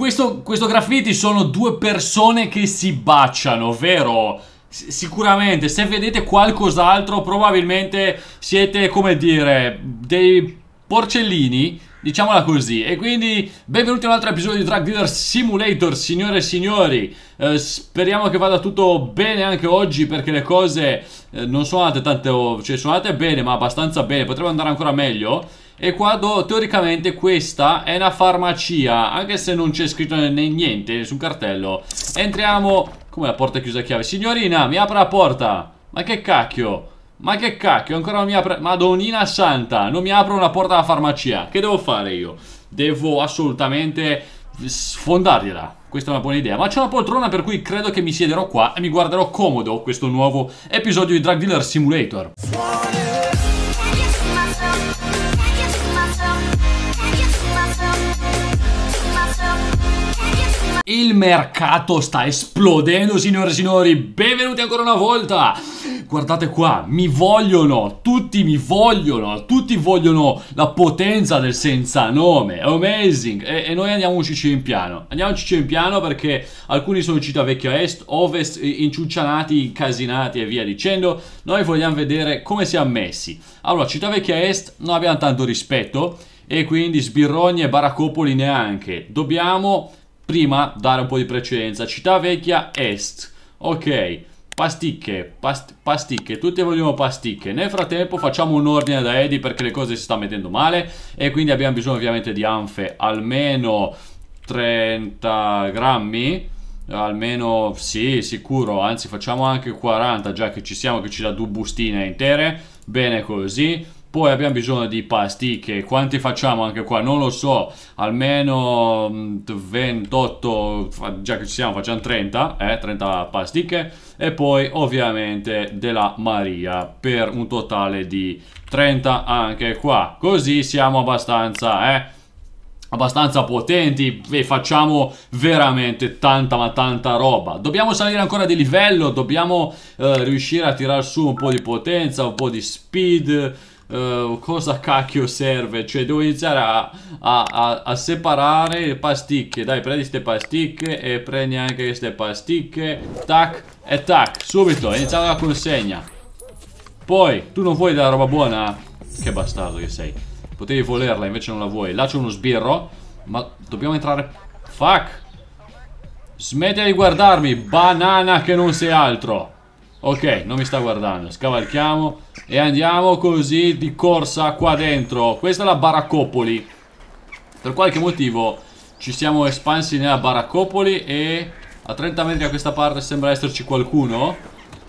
Questo, questo graffiti sono due persone che si baciano, vero? sicuramente se vedete qualcos'altro probabilmente siete come dire dei porcellini Diciamola così, e quindi benvenuti a un altro episodio di Drug Dealer Simulator, signore e signori. Eh, speriamo che vada tutto bene anche oggi perché le cose eh, non sono andate tanto, cioè sono andate bene ma abbastanza bene, potrebbe andare ancora meglio. E qua teoricamente questa è una farmacia Anche se non c'è scritto niente sul cartello Entriamo Come la porta è chiusa a chiave Signorina mi apre la porta Ma che cacchio Ma che cacchio ancora non mi apre Madonnina santa Non mi apre una porta alla farmacia Che devo fare io? Devo assolutamente sfondargliela questa è una buona idea, ma c'è una poltrona per cui credo che mi siederò qua e mi guarderò comodo questo nuovo episodio di Drug Dealer Simulator. Il mercato sta esplodendo, signore e signori, benvenuti ancora una volta! Guardate qua, mi vogliono, tutti mi vogliono, tutti vogliono la potenza del senza nome, è amazing! E, e noi andiamoci in piano, andiamoci in piano perché alcuni sono città vecchia est, ovest, inciuccianati, incasinati e via dicendo, noi vogliamo vedere come siamo messi. Allora, città vecchia est non abbiamo tanto rispetto e quindi sbirrogni e baracopoli neanche, dobbiamo prima dare un po' di precedenza. Città vecchia est. Ok, pasticche, past pasticche, tutti vogliamo pasticche. Nel frattempo facciamo un ordine da Eddie perché le cose si stanno mettendo male e quindi abbiamo bisogno ovviamente di anfe, almeno 30 grammi. Almeno, sì, sicuro, anzi facciamo anche 40 già che ci siamo, che ci dà due bustine intere. Bene così poi abbiamo bisogno di pasticche, quanti facciamo anche qua? Non lo so, almeno 28, mm, già che ci siamo facciamo 30, eh, 30 pasticche. E poi ovviamente della Maria per un totale di 30 anche qua. Così siamo abbastanza, eh abbastanza potenti e facciamo veramente tanta ma tanta roba dobbiamo salire ancora di livello dobbiamo eh, riuscire a tirar su un po' di potenza un po' di speed uh, cosa cacchio serve? Cioè devo iniziare a, a, a, a separare le pasticche. Dai, prendi queste pasticche e prendi anche queste pasticche. Tac e tac, subito, iniziamo la consegna. Poi, tu non vuoi della roba buona? Che bastardo che sei. Potevi volerla, invece non la vuoi. Là c'è uno sbirro, ma dobbiamo entrare... Fuck! smetti di guardarmi, banana che non sei altro! Ok, non mi sta guardando, scavalchiamo e andiamo così di corsa qua dentro. Questa è la Baraccopoli. Per qualche motivo ci siamo espansi nella Baraccopoli e a 30 metri da questa parte sembra esserci qualcuno.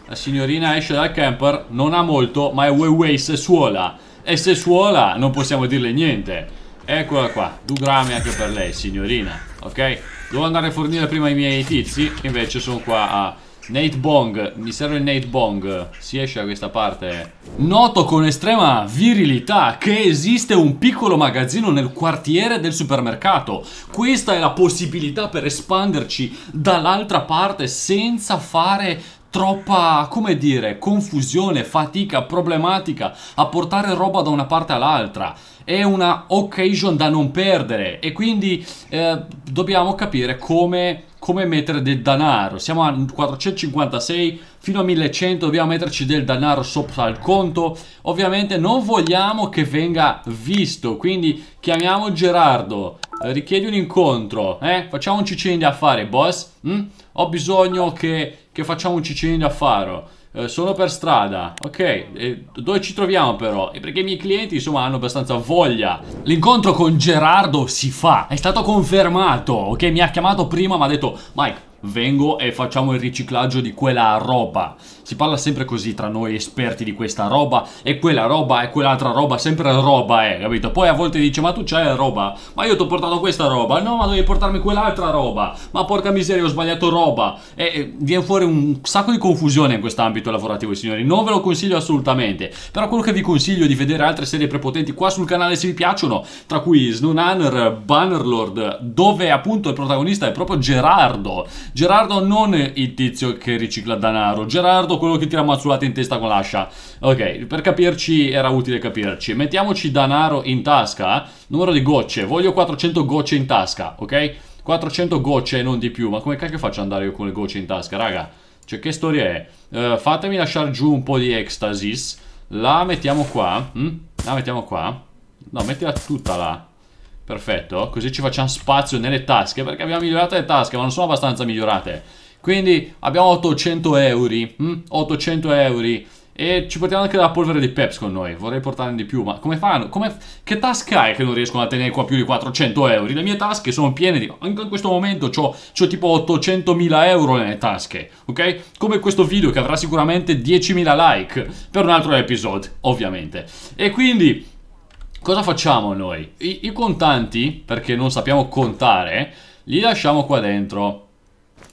La signorina esce dal camper, non ha molto, ma è Weiwei sessuola. E sessuola non possiamo dirle niente. Eccola qua, due grammi anche per lei, signorina. Ok? Devo andare a fornire prima i miei tizi, invece sono qua a Nate Bong, mi serve il Nate Bong. Si esce da questa parte. Noto con estrema virilità che esiste un piccolo magazzino nel quartiere del supermercato. Questa è la possibilità per espanderci dall'altra parte senza fare troppa, come dire, confusione, fatica, problematica a portare roba da una parte all'altra. È una occasion da non perdere e quindi eh, dobbiamo capire come come mettere del denaro. Siamo a 456 fino a 1100, dobbiamo metterci del denaro sopra il conto. Ovviamente non vogliamo che venga visto, quindi chiamiamo Gerardo, eh, richiedi un incontro, eh? facciamo un ciccino di affari, boss. Mm? Ho bisogno che, che facciamo un ciccino di affari eh, sono per strada, ok, e dove ci troviamo però? perché i miei clienti insomma hanno abbastanza voglia. L'incontro con Gerardo si fa, è stato confermato, ok, mi ha chiamato prima, mi ha detto Mike vengo e facciamo il riciclaggio di quella roba. Si parla sempre così tra noi esperti di questa roba e quella roba e quell'altra roba, sempre roba eh, capito? Poi a volte dice ma tu c'hai la roba, ma io ti ho portato questa roba, no ma devi portarmi quell'altra roba, ma porca miseria ho sbagliato roba. E, e viene fuori un sacco di confusione in quest'ambito lavorativo signori, non ve lo consiglio assolutamente, però quello che vi consiglio è di vedere altre serie prepotenti qua sul canale se vi piacciono, tra cui Snowrunner, Bannerlord, dove appunto il protagonista è proprio Gerardo Gerardo non il tizio che ricicla denaro, Gerardo quello che tira mazzolate in testa con l'ascia. Ok, per capirci era utile capirci. Mettiamoci denaro in tasca, numero di gocce, voglio 400 gocce in tasca, ok? 400 gocce e non di più, ma come cacchio faccio andare io con le gocce in tasca, raga? Cioè che storia è? Uh, fatemi lasciare giù un po' di ecstasis, la mettiamo qua, mm? la mettiamo qua, no mettila tutta là. Perfetto, così ci facciamo spazio nelle tasche perché abbiamo migliorato le tasche ma non sono abbastanza migliorate Quindi abbiamo 800 euro, 800 euro e ci portiamo anche della polvere di Peps con noi Vorrei portarne di più Ma come fanno? Come... Che tasca è che non riescono a tenere qua più di 400 euro? Le mie tasche sono piene di... Anche in questo momento ho tipo 800.000 euro nelle tasche Ok? Come questo video che avrà sicuramente 10.000 like Per un altro episodio, ovviamente E quindi... Cosa facciamo noi? I, I contanti, perché non sappiamo contare, li lasciamo qua dentro.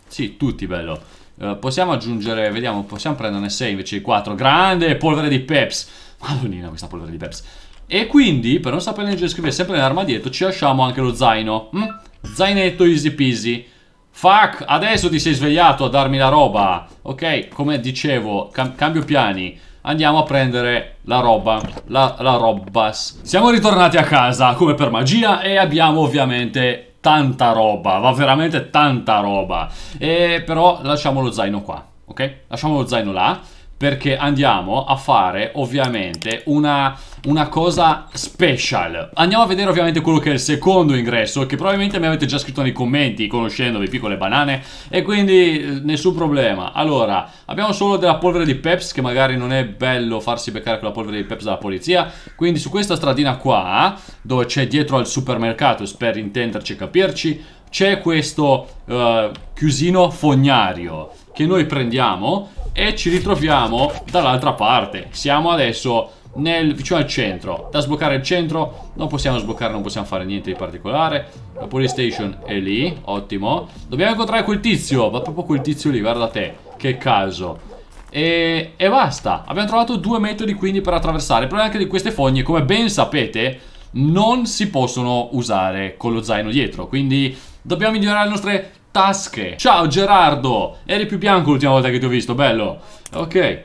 Sì, tutti bello. Uh, possiamo aggiungere, vediamo, possiamo prenderne 6 invece di 4. Grande polvere di peps. Madonnina questa polvere di peps. E quindi, per non sapere leggere e scrivere sempre nell'armadietto, ci lasciamo anche lo zaino. Mm? Zainetto easy peasy. Fuck, adesso ti sei svegliato a darmi la roba. Ok, come dicevo, cam cambio piani andiamo a prendere la roba, la, la robbas. Siamo ritornati a casa, come per magia, e abbiamo ovviamente tanta roba, va veramente tanta roba. E però lasciamo lo zaino qua, ok? Lasciamo lo zaino là perché andiamo a fare ovviamente una, una, cosa special Andiamo a vedere ovviamente quello che è il secondo ingresso Che probabilmente mi avete già scritto nei commenti conoscendovi piccole banane E quindi eh, nessun problema Allora, abbiamo solo della polvere di Peps Che magari non è bello farsi beccare con la polvere di Peps dalla polizia Quindi su questa stradina qua Dove c'è dietro al supermercato per intenderci e capirci C'è questo uh, chiusino fognario Che noi prendiamo e ci ritroviamo dall'altra parte. Siamo adesso nel, vicino al centro. Da sbloccare il centro non possiamo sbloccare, non possiamo fare niente di particolare. La police station è lì, ottimo. Dobbiamo incontrare quel tizio, va proprio quel tizio lì, guarda te, che caso. E, e basta, abbiamo trovato due metodi quindi per attraversare. Il problema è che queste fogne, come ben sapete, non si possono usare con lo zaino dietro. Quindi dobbiamo migliorare le nostre tasche. Ciao Gerardo, eri più bianco l'ultima volta che ti ho visto, bello. Ok,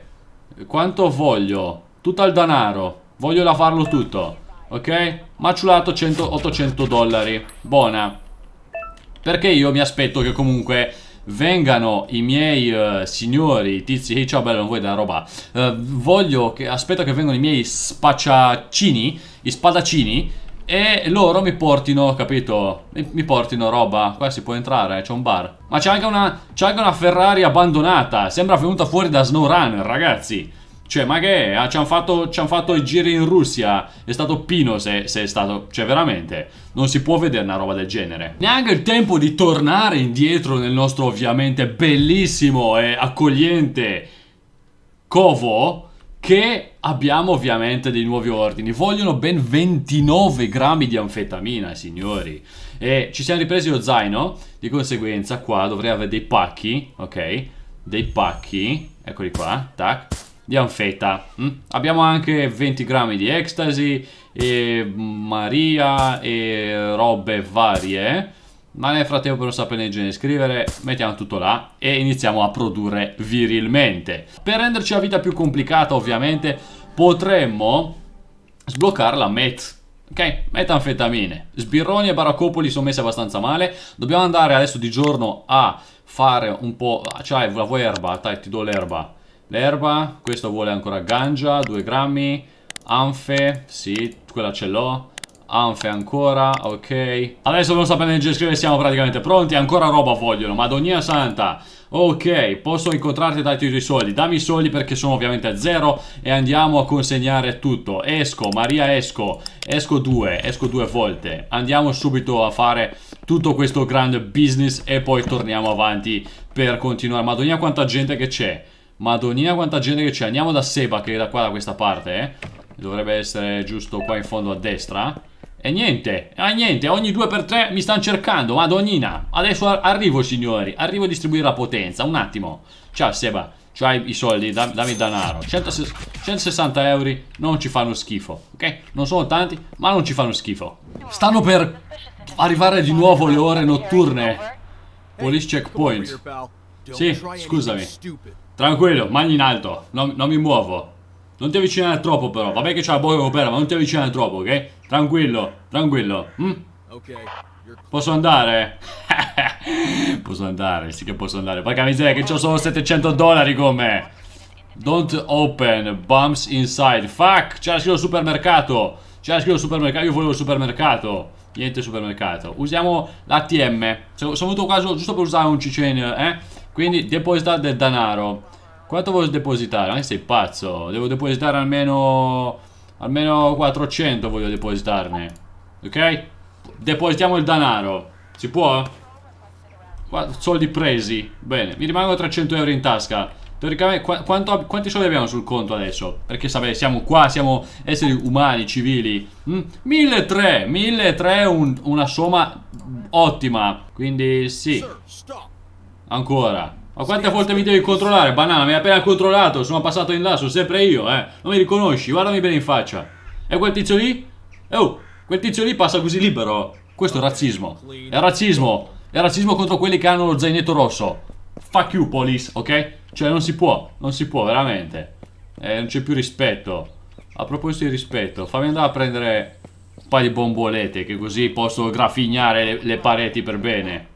quanto voglio? Tutto il danaro, voglio lavarlo tutto. Ok, maciulato 100, 800 dollari, buona. Perché io mi aspetto che comunque vengano i miei uh, signori tizi ciao bello non vuoi della roba uh, voglio che aspetto che vengano i miei spacciacini i spadaccini e loro mi portino, capito? Mi portino roba. Qua si può entrare, c'è un bar. Ma c'è anche, anche, una Ferrari abbandonata. Sembra venuta fuori da SnowRunner, ragazzi. Cioè, ma che è? Ah, ci hanno fatto, han fatto, i giri in Russia. È stato Pino se, se, è stato... Cioè, veramente. Non si può vedere una roba del genere. Neanche il tempo di tornare indietro nel nostro ovviamente bellissimo e accogliente covo che abbiamo ovviamente dei nuovi ordini. Vogliono ben 29 grammi di anfetamina, signori. E ci siamo ripresi lo zaino, di conseguenza qua dovrei avere dei pacchi, ok? Dei pacchi, eccoli qua, tac, di anfeta. Mm? Abbiamo anche 20 grammi di ecstasy, e Maria e robe varie ma nel frattempo per non sapere leggere e scrivere mettiamo tutto là e iniziamo a produrre virilmente. Per renderci la vita più complicata ovviamente potremmo sbloccare la MET. Ok, metanfetamine, sbirroni e baraccopoli sono messi abbastanza male, dobbiamo andare adesso di giorno a fare un po', cioè la vuoi erba? Dai ti do l'erba, l'erba, questo vuole ancora ganja, 2 grammi, anfe, sì, quella ce l'ho, Anfe ancora, ok Adesso non sapendo leggere e scrivere siamo praticamente pronti Ancora roba vogliono, madonia santa Ok, posso incontrarti e darti i tuoi soldi Dammi i soldi perché sono ovviamente a zero E andiamo a consegnare tutto Esco, Maria esco Esco due, esco due volte Andiamo subito a fare tutto questo grande business E poi torniamo avanti per continuare Madonia quanta gente che c'è Madonia quanta gente che c'è Andiamo da Seba che è da qua da questa parte eh. Dovrebbe essere giusto qua in fondo a destra e niente, e niente, ogni 2x3 mi stanno cercando, madonnina. Adesso arrivo signori, arrivo a distribuire la potenza, un attimo. Ciao Seba, c'hai i soldi, dammi il danaro. 160 euro non ci fanno schifo, ok? Non sono tanti, ma non ci fanno schifo. Stanno per arrivare di nuovo le ore notturne. Police checkpoint. Sì, scusami. Tranquillo, mani in alto, non, non mi muovo. Non ti avvicinare troppo però, vabbè che c'è la bocca che opera, ma non ti avvicinare troppo, ok? Tranquillo, tranquillo. Mm? Posso andare? posso andare, sì che posso andare. Porca miseria che ho solo 700 dollari con me. Don't open, bumps inside. Fuck, c'era scritto supermercato. C'era scritto supermercato, io volevo supermercato. Niente supermercato. Usiamo l'ATM. Sono venuto qua giusto per usare un cicen, eh? Quindi deposita del denaro. Quanto vuoi depositare? Ma sei pazzo? Devo depositare almeno... Almeno 400 voglio depositarne. Ok? Depositiamo il denaro. Si può? Soldi presi. Bene, mi rimangono 300 euro in tasca. Teoricamente, qu quanto, quanti soldi abbiamo sul conto adesso? Perché sapete, siamo qua, siamo esseri umani, civili. Mm? 1.300, 1.300 è un, una somma ottima. Quindi sì. Ancora. Ma quante volte mi devi controllare? Banana, mi hai appena controllato, sono passato in là, sono sempre io, eh. Non mi riconosci, guardami bene in faccia. E quel tizio lì? Oh, quel tizio lì passa così libero. Questo è razzismo. È razzismo. È razzismo contro quelli che hanno lo zainetto rosso. Fuck you, police, ok? Cioè, non si può, non si può, veramente. Eh, non c'è più rispetto. A proposito di rispetto, fammi andare a prendere un paio di bombolette, che così posso graffignare le, le pareti per bene.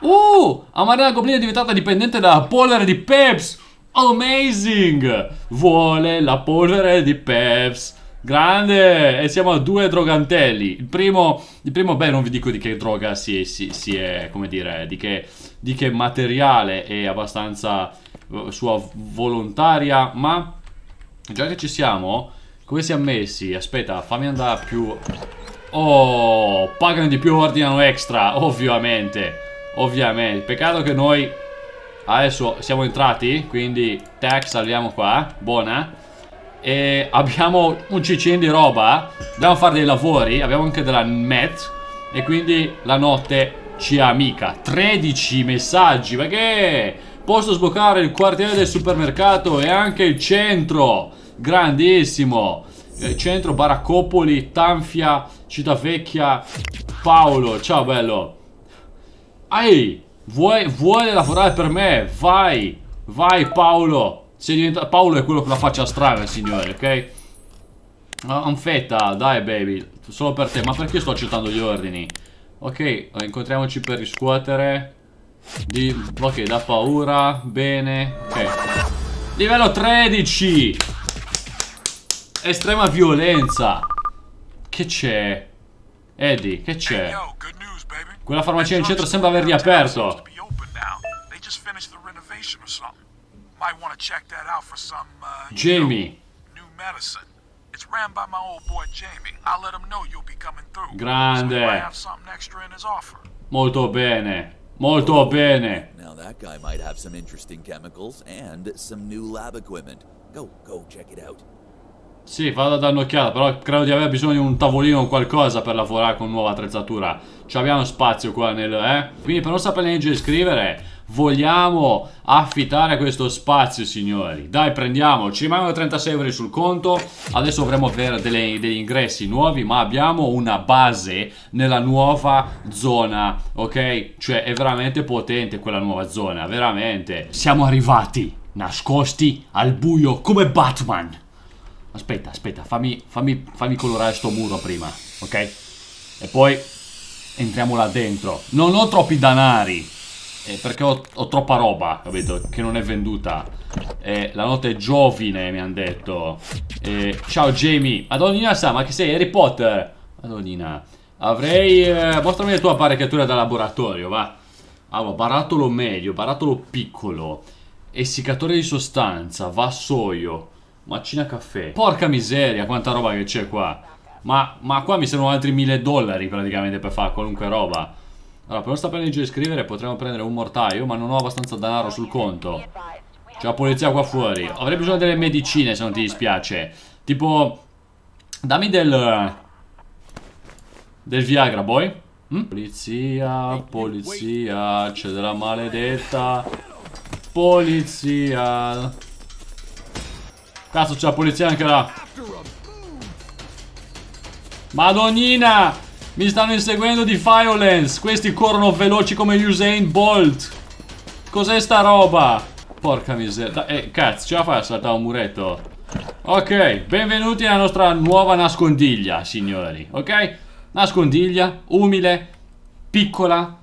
Uh, Amarena Goblin è diventata dipendente dalla polvere di Peps. Amazing! Vuole la polvere di Peps. Grande! E siamo a due drogantelli. Il primo, il primo beh, non vi dico di che droga si è, si, si è come dire, di che, di che materiale è abbastanza eh, sua volontaria, ma già che ci siamo, come siamo messi? Aspetta, fammi andare più... Oh, pagano di più, ordinano extra, ovviamente. Ovviamente Peccato che noi Adesso siamo entrati Quindi tech salviamo qua Buona E abbiamo un cicino di roba Dobbiamo fare dei lavori Abbiamo anche della met. E quindi la notte ci amica 13 messaggi ma che... posso sbloccare il quartiere del supermercato E anche il centro Grandissimo il eh, Centro Baraccopoli Tanfia Civitavecchia Paolo Ciao bello Ehi, vuoi, vuoi lavorare per me? Vai, vai Paolo. Diventa... Paolo è quello con la faccia strana, signore, ok? Anfetta, ah, dai baby, solo per te. Ma perché sto accettando gli ordini? Ok, incontriamoci per riscuotere. Di... Ok, da paura, bene. Ok. Livello 13! Estrema violenza. Che c'è? Eddie, che c'è? Quella farmacia in centro sembra aver riaperto. Uh, Jamie. Grande. Molto bene. Molto bene. Now that guy might have some interesting chemicals and some new lab equipment. Go, go check it out. Sì, vado a dare un'occhiata, però credo di aver bisogno di un tavolino o qualcosa per lavorare con nuova attrezzatura. Ci abbiamo spazio qua nel... Eh? Quindi per non sapere leggere e scrivere, vogliamo affittare questo spazio, signori. Dai, prendiamo. Ci rimangono 36 euro sul conto. Adesso dovremo avere delle, degli ingressi nuovi, ma abbiamo una base nella nuova zona, ok? Cioè, è veramente potente quella nuova zona, veramente. Siamo arrivati, nascosti al buio, come Batman. Aspetta, aspetta, fammi, fammi, fammi colorare sto muro prima, ok? E poi entriamo là dentro. Non ho troppi danari, eh, perché ho, ho, troppa roba, capito? Che non è venduta. Eh, la notte è giovine, mi hanno detto. Eh, ciao Jamie. Madonnina sa, ma che sei Harry Potter? Madonnina. Avrei... Eh, mostrami la tua apparecchiatura da laboratorio, va. Allora, barattolo medio, barattolo piccolo. Essiccatore di sostanza, vassoio. Macina caffè. Porca miseria, quanta roba che c'è qua. Ma, ma, qua mi servono altri mille dollari praticamente per fare qualunque roba. Allora, per non saper leggere e scrivere potremmo prendere un mortaio, ma non ho abbastanza denaro sul conto. C'è la polizia qua fuori. Avrei bisogno delle medicine, se non ti dispiace. Tipo... Dammi del... Del Viagra, boy. Mm? Polizia, polizia, c'è della maledetta. Polizia... Cazzo c'è la polizia anche là Madonnina Mi stanno inseguendo di violence Questi corrono veloci come Usain Bolt Cos'è sta roba? Porca miseria Eh cazzo ce la fai a saltare un muretto Ok benvenuti nella nostra nuova nascondiglia signori Ok Nascondiglia umile Piccola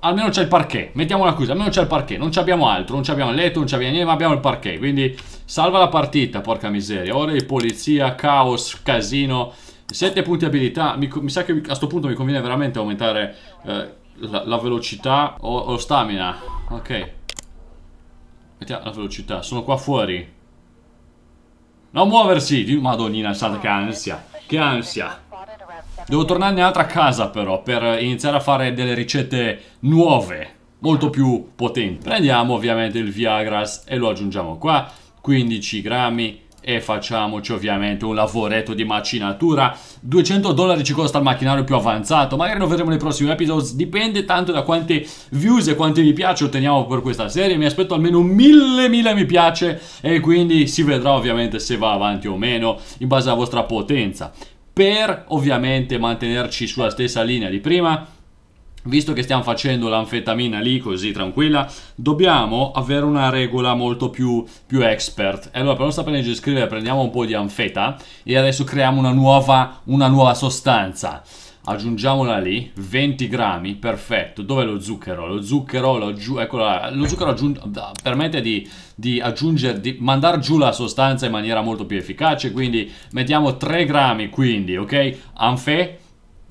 almeno c'è il parquet, mettiamola così, almeno c'è il parquet, non abbiamo altro, non abbiamo letto, non abbiamo niente, ma abbiamo il parquet, quindi salva la partita, porca miseria, ore di polizia, caos, casino, 7 punti abilità, mi, mi sa che a questo punto mi conviene veramente aumentare eh, la, la, velocità o, o stamina, ok, mettiamo la velocità, sono qua fuori, non muoversi, madonnina, che ansia, che ansia. Devo tornare in un'altra casa però per iniziare a fare delle ricette nuove, molto più potenti. Prendiamo ovviamente il Viagras e lo aggiungiamo qua, 15 grammi e facciamoci ovviamente un lavoretto di macinatura 200 dollari ci costa il macchinario più avanzato magari lo vedremo nei prossimi episodi dipende tanto da quante views e quante mi piace otteniamo per questa serie mi aspetto almeno mille mille mi piace e quindi si vedrà ovviamente se va avanti o meno in base alla vostra potenza per ovviamente mantenerci sulla stessa linea di prima visto che stiamo facendo l'anfetamina lì così tranquilla, dobbiamo avere una regola molto più, più expert. E allora per non sapere saperci scrivere prendiamo un po' di anfeta e adesso creiamo una nuova, una nuova sostanza aggiungiamola lì, 20 grammi, perfetto, Dove lo zucchero? Lo zucchero, lo giù, eccolo là, lo zucchero permette di, di aggiungere, di mandare giù la sostanza in maniera molto più efficace, quindi mettiamo 3 grammi, quindi, ok? Anfè,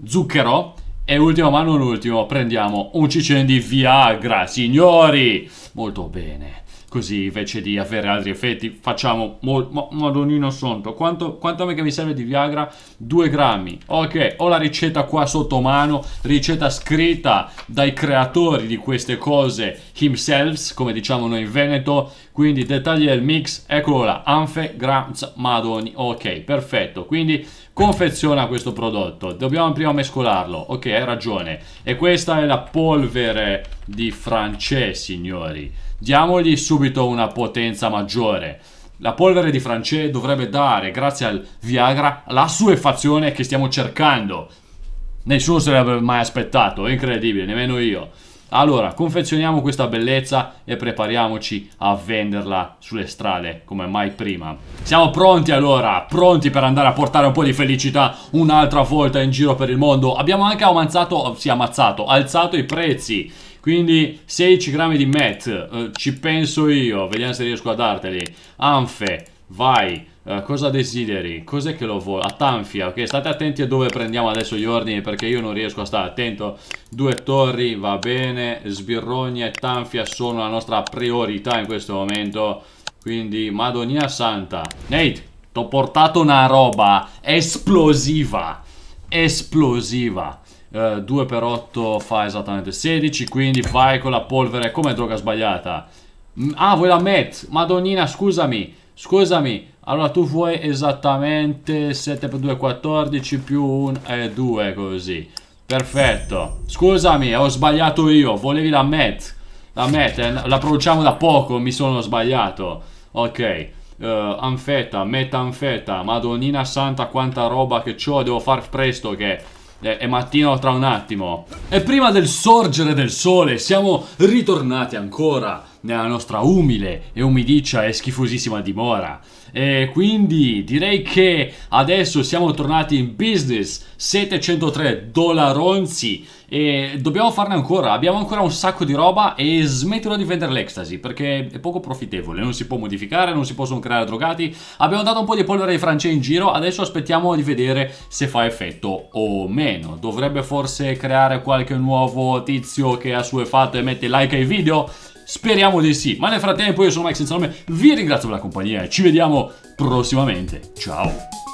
zucchero, e ultimo ma non ultimo, prendiamo un cicino di Viagra, signori! Molto bene così invece di avere altri effetti facciamo mol- mo- madonnino sonto quanto, quanto a me che mi serve di Viagra 2 grammi ok ho la ricetta qua sotto mano ricetta scritta dai creatori di queste cose himself come diciamo noi in Veneto quindi dettagli del mix eccolo là anfe grams madoni ok perfetto quindi confeziona questo prodotto dobbiamo prima mescolarlo ok hai ragione e questa è la polvere di francese signori diamogli subito una potenza maggiore. La polvere di Francè dovrebbe dare, grazie al Viagra, la suefazione che stiamo cercando. Nessuno se l'avrebbe mai aspettato, è incredibile, nemmeno io. Allora, confezioniamo questa bellezza e prepariamoci a venderla sulle strade come mai prima. Siamo pronti allora, pronti per andare a portare un po' di felicità un'altra volta in giro per il mondo. Abbiamo anche avanzato, sì, ammazzato, alzato i prezzi. Quindi 16 grammi di Met, eh, ci penso io, vediamo se riesco a darteli. Anfe, vai, eh, cosa desideri? Cos'è che lo vuoi? A Tanfia, ok? State attenti a dove prendiamo adesso gli ordini perché io non riesco a stare attento. Due torri, va bene. Sbirrogna e Tanfia sono la nostra priorità in questo momento. Quindi, madonia santa. Nate, ti ho portato una roba esplosiva. Esplosiva. Uh, 2 x 8 fa esattamente 16 quindi vai con la polvere come droga sbagliata mm, ah vuoi la met madonnina scusami scusami allora tu vuoi esattamente 7 per 2 14 più 1 e 2 così. Perfetto. Scusami, ho sbagliato io. Volevi la Met. La Met, eh, la produciamo da poco, mi sono sbagliato. Ok. Uh, eh, anfeta, metanfeta, madonnina santa quanta roba che ho, devo far presto che è, eh, è mattino tra un attimo. E prima del sorgere del sole siamo ritornati ancora nella nostra umile e umidiccia e schifosissima dimora. E eh, quindi direi che adesso siamo tornati in business 703 dollaronzi e dobbiamo farne ancora, abbiamo ancora un sacco di roba e smetterò di vendere l'ecstasy perché è poco profittevole, non si può modificare, non si possono creare drogati, abbiamo dato un po' di polvere ai francesi in giro, adesso aspettiamo di vedere se fa effetto o meno, dovrebbe forse creare qualche nuovo tizio che ha sue fatte e mette like ai video, Speriamo di sì. Ma nel frattempo io sono Mike Senza Nome, vi ringrazio per la compagnia e ci vediamo prossimamente. Ciao!